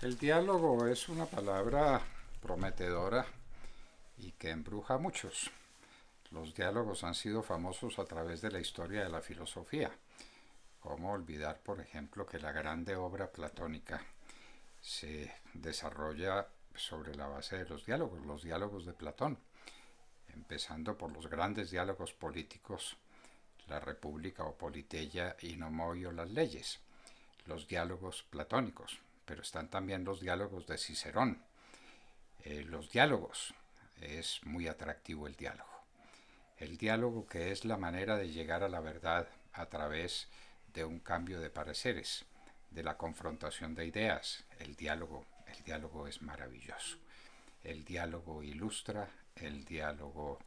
El diálogo es una palabra prometedora y que embruja a muchos. Los diálogos han sido famosos a través de la historia de la filosofía. ¿Cómo olvidar, por ejemplo, que la grande obra platónica se desarrolla sobre la base de los diálogos, los diálogos de Platón, empezando por los grandes diálogos políticos, la República o Politeya y Nomoi o las leyes, los diálogos platónicos, pero están también los diálogos de Cicerón. Eh, los diálogos, es muy atractivo el diálogo. El diálogo que es la manera de llegar a la verdad a través de un cambio de pareceres, de la confrontación de ideas. El diálogo, el diálogo es maravilloso. El diálogo ilustra, el diálogo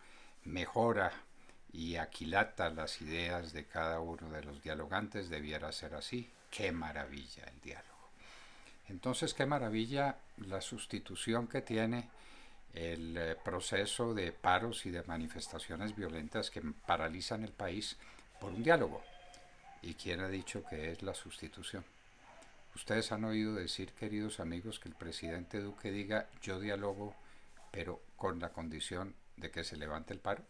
mejora y aquilata las ideas de cada uno de los dialogantes. Debiera ser así. Qué maravilla el diálogo. Entonces, qué maravilla la sustitución que tiene el eh, proceso de paros y de manifestaciones violentas que paralizan el país por un diálogo. ¿Y quién ha dicho que es la sustitución? Ustedes han oído decir, queridos amigos, que el presidente Duque diga yo dialogo, pero con la condición de que se levante el paro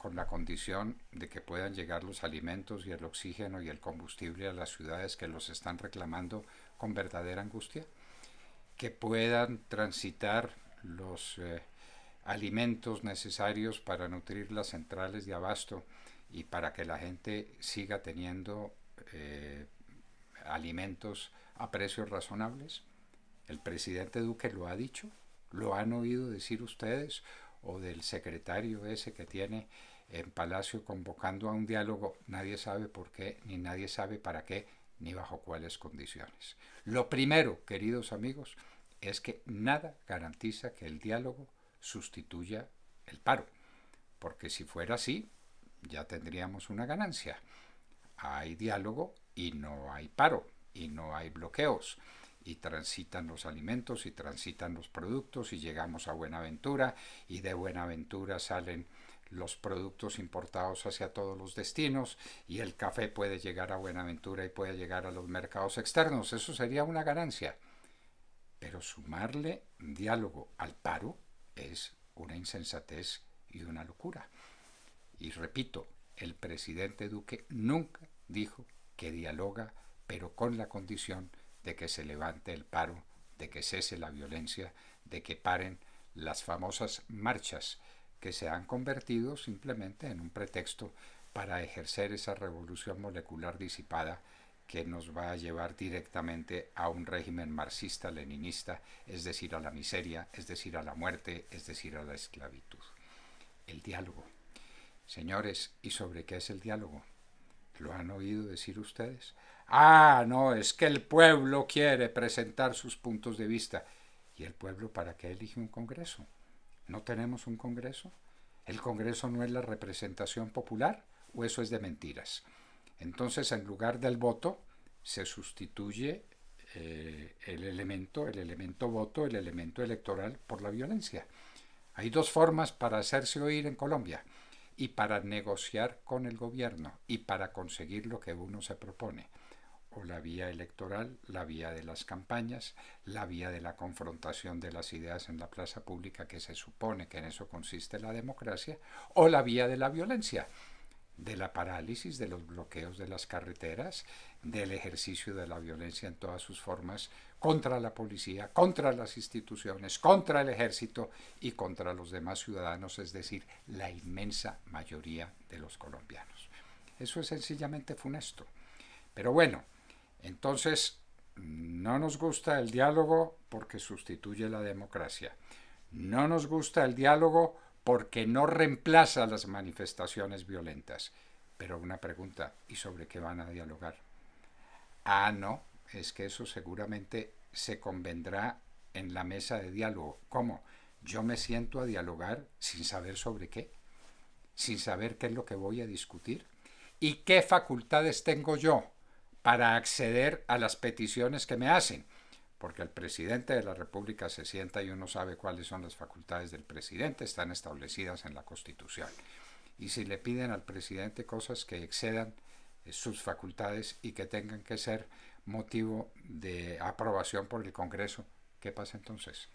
con la condición de que puedan llegar los alimentos y el oxígeno y el combustible a las ciudades que los están reclamando con verdadera angustia, que puedan transitar los eh, alimentos necesarios para nutrir las centrales de abasto y para que la gente siga teniendo eh, alimentos a precios razonables. El presidente Duque lo ha dicho, lo han oído decir ustedes, o del secretario ese que tiene en Palacio convocando a un diálogo, nadie sabe por qué, ni nadie sabe para qué, ni bajo cuáles condiciones. Lo primero, queridos amigos, es que nada garantiza que el diálogo sustituya el paro, porque si fuera así, ya tendríamos una ganancia. Hay diálogo y no hay paro, y no hay bloqueos y transitan los alimentos y transitan los productos y llegamos a Buenaventura y de Buenaventura salen los productos importados hacia todos los destinos y el café puede llegar a Buenaventura y puede llegar a los mercados externos. Eso sería una ganancia. Pero sumarle diálogo al paro es una insensatez y una locura. Y repito, el presidente Duque nunca dijo que dialoga, pero con la condición de que se levante el paro, de que cese la violencia, de que paren las famosas marchas que se han convertido simplemente en un pretexto para ejercer esa revolución molecular disipada que nos va a llevar directamente a un régimen marxista-leninista, es decir, a la miseria, es decir, a la muerte, es decir, a la esclavitud. El diálogo. Señores, ¿y sobre qué es el diálogo? ¿Lo han oído decir ustedes? Ah, no, es que el pueblo quiere presentar sus puntos de vista. ¿Y el pueblo para qué elige un Congreso? ¿No tenemos un Congreso? ¿El Congreso no es la representación popular o eso es de mentiras? Entonces, en lugar del voto, se sustituye eh, el elemento, el elemento voto, el elemento electoral por la violencia. Hay dos formas para hacerse oír en Colombia y para negociar con el gobierno y para conseguir lo que uno se propone o la vía electoral, la vía de las campañas, la vía de la confrontación de las ideas en la plaza pública, que se supone que en eso consiste la democracia, o la vía de la violencia, de la parálisis, de los bloqueos de las carreteras, del ejercicio de la violencia en todas sus formas contra la policía, contra las instituciones, contra el ejército y contra los demás ciudadanos, es decir, la inmensa mayoría de los colombianos. Eso es sencillamente funesto. Pero bueno, entonces, no nos gusta el diálogo porque sustituye la democracia. No nos gusta el diálogo porque no reemplaza las manifestaciones violentas. Pero una pregunta, ¿y sobre qué van a dialogar? Ah, no, es que eso seguramente se convendrá en la mesa de diálogo. ¿Cómo? Yo me siento a dialogar sin saber sobre qué, sin saber qué es lo que voy a discutir y qué facultades tengo yo para acceder a las peticiones que me hacen, porque el presidente de la República se sienta y uno sabe cuáles son las facultades del presidente, están establecidas en la Constitución. Y si le piden al presidente cosas que excedan eh, sus facultades y que tengan que ser motivo de aprobación por el Congreso, ¿qué pasa entonces?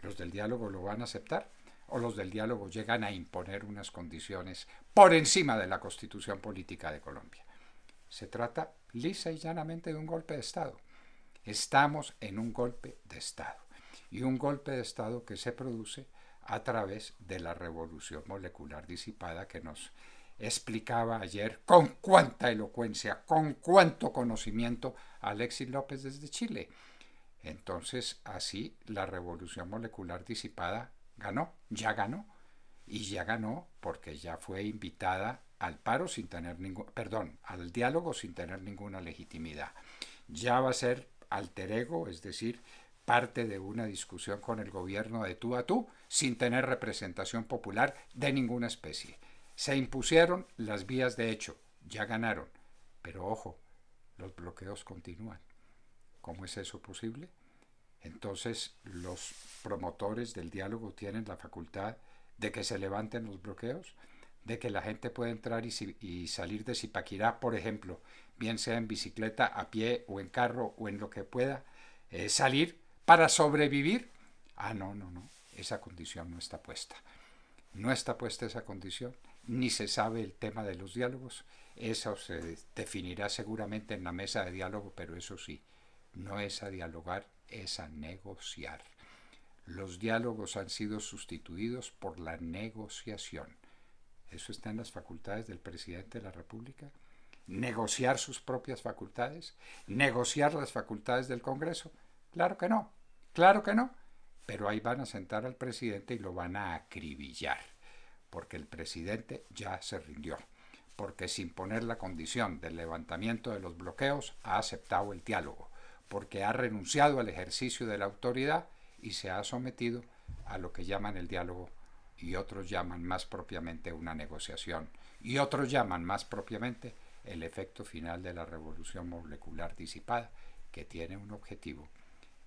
¿Los del diálogo lo van a aceptar? ¿O los del diálogo llegan a imponer unas condiciones por encima de la constitución política de Colombia? Se trata lisa y llanamente de un golpe de Estado. Estamos en un golpe de Estado. Y un golpe de Estado que se produce a través de la revolución molecular disipada que nos explicaba ayer con cuánta elocuencia, con cuánto conocimiento Alexis López desde Chile. Entonces, así la revolución molecular disipada ganó, ya ganó, y ya ganó porque ya fue invitada al paro sin tener ningún, perdón, al diálogo sin tener ninguna legitimidad. Ya va a ser alter ego, es decir, parte de una discusión con el gobierno de tú a tú, sin tener representación popular de ninguna especie. Se impusieron las vías de hecho, ya ganaron, pero ojo, los bloqueos continúan. ¿Cómo es eso posible? Entonces los promotores del diálogo tienen la facultad de que se levanten los bloqueos de que la gente puede entrar y, salir de Zipaquirá, por ejemplo, bien sea en bicicleta, a pie o en carro o en lo que pueda, eh, salir para sobrevivir. Ah, no, no, no, esa condición no está puesta. No está puesta esa condición, ni se sabe el tema de los diálogos. Eso se definirá seguramente en la mesa de diálogo, pero eso sí, no es a dialogar, es a negociar. Los diálogos han sido sustituidos por la negociación. Eso está en las facultades del presidente de la República. Negociar sus propias facultades, negociar las facultades del Congreso. Claro que no, claro que no. Pero ahí van a sentar al presidente y lo van a acribillar, porque el presidente ya se rindió, porque sin poner la condición del levantamiento de los bloqueos ha aceptado el diálogo, porque ha renunciado al ejercicio de la autoridad y se ha sometido a lo que llaman el diálogo y otros llaman más propiamente una negociación y otros llaman más propiamente el efecto final de la revolución molecular disipada, que tiene un objetivo,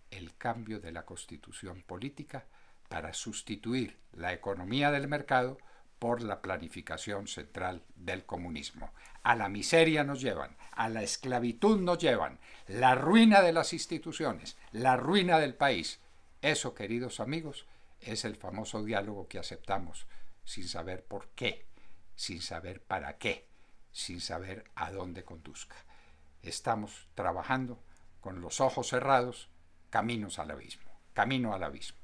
el cambio de la constitución política para sustituir la economía del mercado por la planificación central del comunismo. A la miseria nos llevan, a la esclavitud nos llevan, la ruina de las instituciones, la ruina del país. Eso, queridos amigos, es el famoso diálogo que aceptamos sin saber por qué, sin saber para qué, sin saber a dónde conduzca. Estamos trabajando con los ojos cerrados, caminos al abismo, camino al abismo.